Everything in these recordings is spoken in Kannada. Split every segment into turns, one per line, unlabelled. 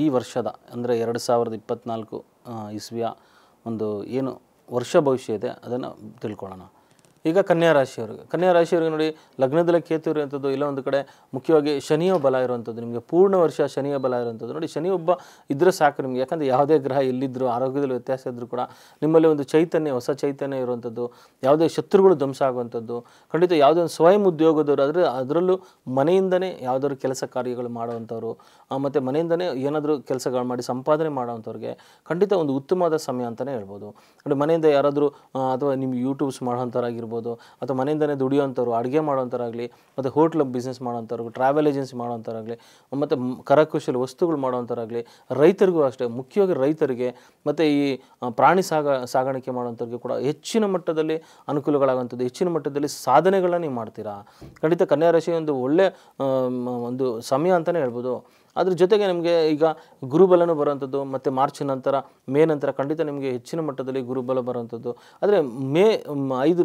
ಈ ವರ್ಷದ ಅಂದರೆ ಎರಡು ಸಾವಿರದ ಇಪ್ಪತ್ತ್ನಾಲ್ಕು ಇಸ್ವಿಯ ಒಂದು ಏನು ವರ್ಷ ಭವಿಷ್ಯ ಇದೆ ಅದನ್ನು ತಿಳ್ಕೊಳ್ಳೋಣ ಈಗ ಕನ್ಯಾ ರಾಶಿಯವ್ರಿಗೆ ಕನ್ಯಾ ರಾಶಿಯವ್ರಿಗೆ ನೋಡಿ ಲಗ್ನದಲ್ಲೇ ಕೇತು ಇರುವಂಥದ್ದು ಇಲ್ಲ ಒಂದು ಕಡೆ ಮುಖ್ಯವಾಗಿ ಶನಿಯ ಬಲ ಇರುವಂಥದ್ದು ನಿಮಗೆ ಪೂರ್ಣ ವರ್ಷ ಶನಿಯ ಬಲ ಇರುವಂಥದ್ದು ನೋಡಿ ಶನಿ ಒಬ್ಬ ಇದ್ದರೆ ಸಾಕು ನಿಮಗೆ ಯಾಕಂದರೆ ಯಾವುದೇ ಗ್ರಹ ಎಲ್ಲಿದ್ದರೂ ಆರೋಗ್ಯದಲ್ಲಿ ವ್ಯತ್ಯಾಸ ಇದ್ದರೂ ಕೂಡ ನಿಮ್ಮಲ್ಲಿ ಒಂದು ಚೈತನ್ಯ ಹೊಸ ಚೈತನ್ಯ ಇರುವಂಥದ್ದು ಯಾವುದೇ ಶತ್ರುಗಳು ಧ್ವಂಸ ಆಗುವಂಥದ್ದು ಖಂಡಿತ ಯಾವುದೇ ಒಂದು ಸ್ವಯಂ ಉದ್ಯೋಗದವರು ಆದರೆ ಅದರಲ್ಲೂ ಮನೆಯಿಂದನೇ ಯಾವುದಾದ್ರು ಕೆಲಸ ಕಾರ್ಯಗಳು ಮಾಡುವಂಥವ್ರು ಮತ್ತು ಮನೆಯಿಂದನೇ ಏನಾದರೂ ಕೆಲಸಗಳು ಮಾಡಿ ಸಂಪಾದನೆ ಮಾಡುವಂಥವ್ರಿಗೆ ಖಂಡಿತ ಒಂದು ಉತ್ತಮವಾದ ಸಮಯ ಅಂತಲೇ ಹೇಳ್ಬೋದು ನೋಡಿ ಮನೆಯಿಂದ ಯಾರಾದರೂ ಅಥವಾ ನಿಮ್ಮ ಯೂಟ್ಯೂಬ್ಸ್ ಮಾಡೋಂಥವ್ರಾಗಿರ್ಬೋದು ಆಗಿರ್ಬೋದು ಅಥವಾ ಮನೆಯಿಂದಲೇ ದುಡಿಯೋಂಥವ್ರು ಅಡುಗೆ ಮಾಡೋಂಥವ್ರಾಗಲಿ ಮತ್ತು ಹೋಟ್ಲ್ ಬಿಸ್ನೆಸ್ ಮಾಡೋಂಥವ್ರು ಟ್ರಾವೆಲ್ ಏಜೆನ್ಸಿ ಮಾಡೋಂಥವ್ರಾಗಲಿ ಮತ್ತು ಕರಕುಶಲ ವಸ್ತುಗಳು ಮಾಡೋಂಥವ್ರಾಗಲಿ ರೈತರಿಗೂ ಅಷ್ಟೇ ಮುಖ್ಯವಾಗಿ ರೈತರಿಗೆ ಮತ್ತು ಈ ಪ್ರಾಣಿ ಸಾಗ ಸಾಗಾಣಿಕೆ ಮಾಡೋಂಥವ್ರಿಗೆ ಕೂಡ ಹೆಚ್ಚಿನ ಮಟ್ಟದಲ್ಲಿ ಅನುಕೂಲಗಳಾಗುವಂಥದ್ದು ಹೆಚ್ಚಿನ ಮಟ್ಟದಲ್ಲಿ ಸಾಧನೆಗಳನ್ನ ನೀವು ಮಾಡ್ತೀರಾ ಖಂಡಿತ ಕನ್ಯಾ ರಾಶಿ ಒಂದು ಒಳ್ಳೆ ಒಂದು ಸಮಯ ಅಂತಲೇ ಹೇಳ್ಬೋದು ಅದ್ರ ಜೊತೆಗೆ ನಿಮಗೆ ಈಗ ಗುರುಬಲನೂ ಬರುವಂಥದ್ದು ಮತ್ತು ಮಾರ್ಚ್ ನಂತರ ಮೇ ನಂತರ ಖಂಡಿತ ನಿಮಗೆ ಹೆಚ್ಚಿನ ಮಟ್ಟದಲ್ಲಿ ಗುರುಬಲ ಬರುವಂಥದ್ದು ಆದರೆ ಮೇ ಐದು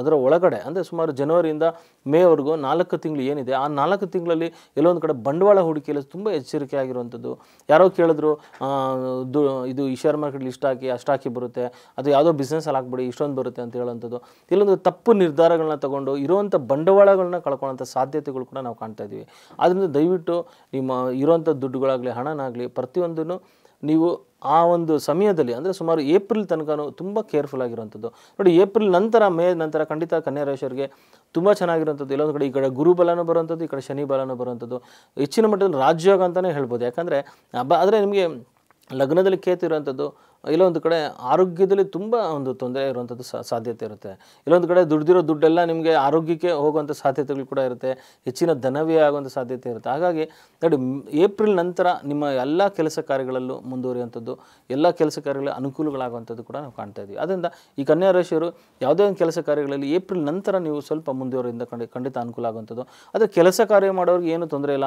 ಅದರ ಒಳಗಡೆ ಅಂದರೆ ಸುಮಾರು ಜನವರಿಯಿಂದ ಮೇವರೆಗೂ ನಾಲ್ಕು ತಿಂಗಳು ಏನಿದೆ ಆ ನಾಲ್ಕು ತಿಂಗಳಲ್ಲಿ ಎಲ್ಲೊಂದು ಕಡೆ ಬಂಡವಾಳ ಹೂಡಿಕೆಯಲ್ಲಿ ತುಂಬ ಎಚ್ಚರಿಕೆ ಆಗಿರುವಂಥದ್ದು ಯಾರೋ ಕೇಳಿದ್ರು ದು ಇದು ಶೇರ್ ಮಾರ್ಕೆಟ್ಲಿ ಇಷ್ಟು ಹಾಕಿ ಅಷ್ಟು ಹಾಕಿ ಬರುತ್ತೆ ಅದು ಯಾವುದೋ ಬಿಸ್ನೆಸ್ಸಲ್ಲಿ ಹಾಕ್ಬಿಡಿ ಇಷ್ಟೊಂದು ಬರುತ್ತೆ ಅಂತ ಹೇಳುವಂಥದ್ದು ಇಲ್ಲೊಂದು ತಪ್ಪು ನಿರ್ಧಾರಗಳನ್ನ ತಗೊಂಡು ಇರುವಂಥ ಬಂಡವಾಳಗಳನ್ನ ಕಳ್ಕೊಳ್ಳೋಂಥ ಸಾಧ್ಯತೆಗಳು ಕೂಡ ನಾವು ಕಾಣ್ತಾ ಇದ್ದೀವಿ ಆದ್ದರಿಂದ ದಯವಿಟ್ಟು ನಿಮ್ಮ ಇರೋಂಥ ದುಡ್ಡುಗಳಾಗಲಿ ಹಣನಾಗಲಿ ಪ್ರತಿಯೊಂದನ್ನು ನೀವು ಆ ಒಂದು ಸಮಯದಲ್ಲಿ ಅಂದರೆ ಸುಮಾರು ಏಪ್ರಿಲ್ ತನಕನೂ ತುಂಬ ಕೇರ್ಫುಲ್ ಆಗಿರುವಂಥದ್ದು ನೋಡಿ ಏಪ್ರಿಲ್ ನಂತರ ಮೇ ನಂತರ ಖಂಡಿತ ಕನ್ಯಾ ರಾಶಿಯವರಿಗೆ ತುಂಬ ಚೆನ್ನಾಗಿರುವಂಥದ್ದು ಇಲ್ಲೊಂದು ಕಡೆ ಈ ಕಡೆ ಗುರುಬಲನೂ ಬರುವಂಥದ್ದು ಈ ಕಡೆ ಶನಿ ಬಲನೂ ಬರುವಂಥದ್ದು ಹೆಚ್ಚಿನ ಮಟ್ಟದಲ್ಲಿ ರಾಜ್ಯೋಗ ಅಂತಲೇ ಹೇಳ್ಬೋದು ಯಾಕಂದರೆ ಹಬ್ಬ ಆದರೆ ನಿಮಗೆ ಲಗ್ನದಲ್ಲಿ ಕೇತು ಇಲ್ಲೊಂದು ಕಡೆ ಆರೋಗ್ಯದಲ್ಲಿ ತುಂಬ ಒಂದು ತೊಂದರೆ ಇರುವಂಥದ್ದು ಸಾಧ್ಯತೆ ಇರುತ್ತೆ ಇಲ್ಲೊಂದು ಕಡೆ ದುಡ್ದಿರೋ ದುಡ್ಡೆಲ್ಲ ನಿಮಗೆ ಆರೋಗ್ಯಕ್ಕೆ ಹೋಗುವಂಥ ಸಾಧ್ಯತೆಗಳು ಕೂಡ ಇರುತ್ತೆ ಹೆಚ್ಚಿನ ಧನವೇ ಆಗುವಂಥ ಸಾಧ್ಯತೆ ಇರುತ್ತೆ ಹಾಗಾಗಿ ನೋಡಿ ಏಪ್ರಿಲ್ ನಂತರ ನಿಮ್ಮ ಎಲ್ಲ ಕೆಲಸ ಕಾರ್ಯಗಳಲ್ಲೂ ಮುಂದುವರಿಯುವಂಥದ್ದು ಎಲ್ಲ ಕೆಲಸ ಕಾರ್ಯಗಳ ಅನುಕೂಲಗಳಾಗುವಂಥದ್ದು ಕೂಡ ನಾವು ಕಾಣ್ತಾ ಇದ್ದೀವಿ ಅದರಿಂದ ಈ ಕನ್ಯಾ ರಾಶಿಯವರು ಯಾವುದೇ ಒಂದು ಕೆಲಸ ಕಾರ್ಯಗಳಲ್ಲಿ ಏಪ್ರಿಲ್ ನಂತರ ನೀವು ಸ್ವಲ್ಪ ಮುಂದುವರಿಯಿಂದ ಖಂಡಿತ ಅನುಕೂಲ ಆಗುವಂಥದ್ದು ಆದರೆ ಕೆಲಸ ಕಾರ್ಯ ಮಾಡೋರಿಗೆ ಏನು ತೊಂದರೆ ಇಲ್ಲ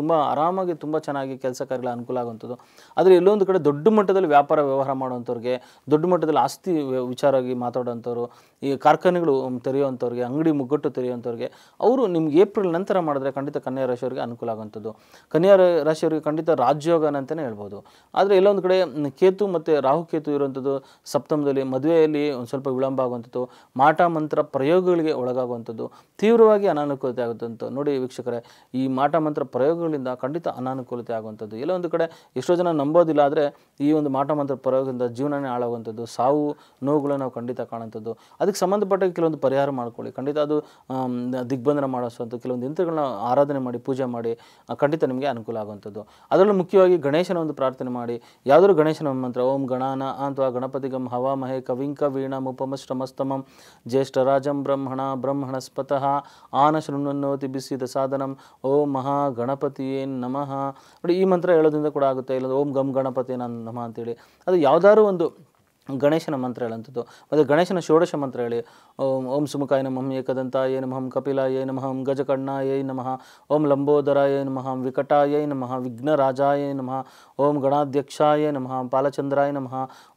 ತುಂಬ ಆರಾಮಾಗಿ ತುಂಬ ಚೆನ್ನಾಗಿ ಕೆಲಸ ಕಾರ್ಯಗಳ ಅನುಕೂಲ ಆಗುವಂಥದ್ದು ಆದರೆ ಎಲ್ಲೊಂದು ಕಡೆ ದೊಡ್ಡ ಮಟ್ಟದಲ್ಲಿ ವ್ಯಾಪಾರ ವ್ಯವಹಾರ ಮಾಡುವಂಥವ್ರಿಗೆ ದೊಡ್ಡ ಮಟ್ಟದಲ್ಲಿ ಆಸ್ತಿ ವಿಚಾರವಾಗಿ ಮಾತಾಡೋವಂಥವ್ರು ಈ ಕಾರ್ಖಾನೆಗಳು ತೆರೆಯುವಂಥವ್ರಿಗೆ ಅಂಗಡಿ ಮುಗ್ಗಟ್ಟು ತೆರೆಯುವಂಥವ್ರಿಗೆ ಅವರು ನಿಮ್ಗೆ ಏಪ್ರಿಲ್ ನಂತರ ಮಾಡಿದ್ರೆ ಖಂಡಿತ ಕನ್ಯಾ ರಾಶಿಯವರಿಗೆ ಅನುಕೂಲ ಆಗುವಂಥದ್ದು ಕನ್ಯಾ ರಾಶಿಯವರಿಗೆ ಖಂಡಿತ ರಾಜ್ಯೋಗನ ಅಂತಲೇ ಹೇಳ್ಬೋದು ಆದರೆ ಎಲ್ಲೊಂದು ಕಡೆ ಕೇತು ಮತ್ತು ರಾಹುಕೇತು ಇರುವಂಥದ್ದು ಸಪ್ತಮದಲ್ಲಿ ಮದುವೆಯಲ್ಲಿ ಒಂದು ಸ್ವಲ್ಪ ವಿಳಂಬ ಆಗುವಂಥದ್ದು ಮಾಟ ಮಂತ್ರ ಪ್ರಯೋಗಗಳಿಗೆ ಒಳಗಾಗುವಂಥದ್ದು ತೀವ್ರವಾಗಿ ಅನಾನುಕೂಲತೆ ಆಗುತ್ತಂಥ ನೋಡಿ ವೀಕ್ಷಕರೇ ಈ ಮಾಟ ಮಂತ್ರ ಪ್ರಯೋಗಗಳಿಂದ ಖಂಡಿತ ಅನಾನುಕೂಲತೆ ಆಗುವಂಥದ್ದು ಎಲ್ಲೊಂದು ಒಂದು ಕಡೆ ಎಷ್ಟೋ ಜನ ನಂಬೋದಿಲ್ಲ ಆದರೆ ಈ ಒಂದು ಮಾಟ ಮಂತ್ರ ಪ್ರಯೋಗ ಹಾಳಾಗೋಂಥ ಜೀವನನೇ ಹಾಳಾಗುವಂಥದ್ದು ಸಾವು ನೋವುಗಳು ನಾವು ಖಂಡಿತ ಕಾಣುವಂಥದ್ದು ಅದಕ್ಕೆ ಸಂಬಂಧಪಟ್ಟ ಕೆಲವೊಂದು ಪರಿಹಾರ ಮಾಡ್ಕೊಳ್ಳಿ ಖಂಡಿತ ಅದು ದಿಗ್ಬಂಧನ ಮಾಡಿಸುವಂಥ ಕೆಲವೊಂದು ಯಂತ್ರಗಳನ್ನ ಆರಾಧನೆ ಮಾಡಿ ಪೂಜೆ ಮಾಡಿ ಖಂಡಿತ ನಿಮಗೆ ಅನುಕೂಲ ಆಗುವಂಥದ್ದು ಅದರಲ್ಲೂ ಮುಖ್ಯವಾಗಿ ಗಣೇಶನ ಒಂದು ಪ್ರಾರ್ಥನೆ ಮಾಡಿ ಯಾವುದಾದ್ರು ಗಣೇಶನ ಮಂತ್ರ ಓಂ ಗಣಾನ ಅಥವಾ ಗಣಪತಿ ಗಂ ಹವಾ ಮಹೇ ಕವಿಂಕ ವೀಣ ಮುಪಮಷ್ಟಮಸ್ತಮಂ ಜ್ಯೇಷ್ಠ ರಾಜಂ ಬ್ರಹ್ಮಣ ಬ್ರಹ್ಮಣ ಸ್ಪತಃ ಆನ ಬಿಸಿದ ಸಾಧನಂ ಓಂ ಮಹಾ ಗಣಪತಿಯೇ ನಮಃ ನೋಡಿ ಈ ಮಂತ್ರ ಹೇಳೋದ್ರಿಂದ ಕೂಡ ಆಗುತ್ತೆ ಇಲ್ಲ ಓಂ ಗಮ್ ಗಣಪತಿ ನಮಃ ಅಂತೇಳಿ ಅದು ಯಾವ ಯಾವುದಾದ್ರು ಒಂದು ಗಣೇಶನ ಮಂತ್ರ ಹೇಳುವಂಥದ್ದು ಮತ್ತು ಗಣೇಶನ ಷೋಡಶ ಮಂತ್ರ ಹೇಳಿ ಓಂ ಓಂ ಸುಮುಖಾಯ ನಮಃ ಏಕದಂತ ಏ ನಮಃಂ ಕಪಿಲ ಏ ನಮಃಂ ಗಜಕರ್ಣ ನಮಃ ಓಂ ಲಂಬೋದರ ಏ ನಮಃ ವಿಕಟಾಯೇ ನಮಃ ವಿಘ್ನರಾಜಾಯ ನಮಃ ಓಂ ಗಣಾಧ್ಯಕ್ಷಾಯ ನಮಃ ಪಾಲಚಂದ್ರಾಯ ನಮಃ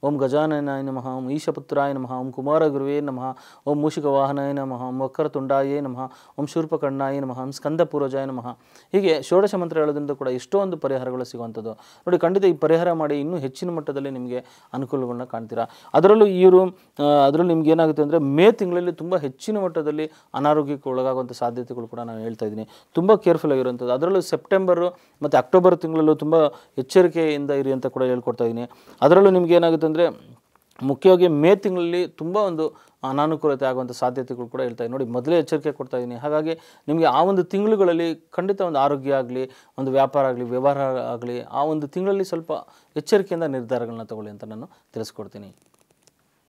ಓಂ ಗಜಾನನಾಯ ನಮಃ ಓಂ ಈಶಪುತ್ರಾಯ ನಮಃ ಓಂ ಕುಮಾರಗುರುವೇ ನಮಃ ಓಂ ವಾಹನಾಯ ನಮಃ ಓಂ ವಕ್ರತುಂಡಾಯ ನಮಃ ಓಂ ಶೂರ್ಪಕರ್ಣಾಯ ನಮಃ ಓಂ ಸ್ಕಂದಪೂರ್ವಜಾಯ ನಮಃ ಹೀಗೆ ಷೋಡಶ ಮಂತ್ರ ಹೇಳೋದ್ರಿಂದ ಕೂಡ ಎಷ್ಟೋ ಒಂದು ಪರಿಹಾರಗಳು ಸಿಗುವಂಥದ್ದು ನೋಡಿ ಖಂಡಿತ ಈ ಪರಿಹಾರ ಮಾಡಿ ಇನ್ನೂ ಹೆಚ್ಚಿನ ಮಟ್ಟದಲ್ಲಿ ನಿಮಗೆ ಅನುಕೂಲಗಳನ್ನ ಕಾಣ್ತೀವಿ ಮಾಡ್ತೀರಾ ಅದರಲ್ಲೂ ಇವರು ಅದರಲ್ಲೂ ನಿಮ್ಗೆ ಏನಾಗುತ್ತೆ ಅಂದರೆ ಮೇ ತಿಂಗಳಲ್ಲಿ ತುಂಬ ಹೆಚ್ಚಿನ ಮಟ್ಟದಲ್ಲಿ ಅನಾರೋಗ್ಯಕ್ಕೆ ಒಳಗಾಗುವಂಥ ಸಾಧ್ಯತೆಗಳು ಕೂಡ ನಾನು ಹೇಳ್ತಾ ಇದ್ದೀನಿ ತುಂಬ ಕೇರ್ಫುಲ್ ಆಗಿರುವಂಥದ್ದು ಅದರಲ್ಲೂ ಸೆಪ್ಟೆಂಬರು ಮತ್ತು ಅಕ್ಟೋಬರ್ ತಿಂಗಳಲ್ಲೂ ತುಂಬ ಎಚ್ಚರಿಕೆಯಿಂದ ಇರಿ ಅಂತ ಕೂಡ ಹೇಳ್ಕೊಡ್ತಾ ಇದ್ದೀನಿ ಅದರಲ್ಲೂ ನಿಮ್ಗೆ ಏನಾಗುತ್ತೆ ಅಂದರೆ ಮುಖ್ಯವಾಗಿ ಮೇ ತಿಂಗಳಲ್ಲಿ ತುಂಬ ಒಂದು ಅನಾನುಕೂಲತೆ ಆಗುವಂಥ ಸಾಧ್ಯತೆಗಳು ಕೂಡ ಇರ್ತಾಯಿದೆ ನೋಡಿ ಮೊದಲೇ ಎಚ್ಚರಿಕೆ ಕೊಡ್ತಾ ಇದ್ದೀನಿ ಹಾಗಾಗಿ ನಿಮಗೆ ಆ ಒಂದು ತಿಂಗಳುಗಳಲ್ಲಿ ಖಂಡಿತ ಒಂದು ಆರೋಗ್ಯ ಆಗಲಿ ಒಂದು ವ್ಯಾಪಾರ ಆಗಲಿ ವ್ಯವಹಾರ ಆಗಲಿ ಆ ಒಂದು ತಿಂಗಳಲ್ಲಿ ಸ್ವಲ್ಪ ಎಚ್ಚರಿಕೆಯಿಂದ ನಿರ್ಧಾರಗಳನ್ನ ತಗೊಳ್ಳಿ ಅಂತ ನಾನು ತಿಳಿಸ್ಕೊಡ್ತೀನಿ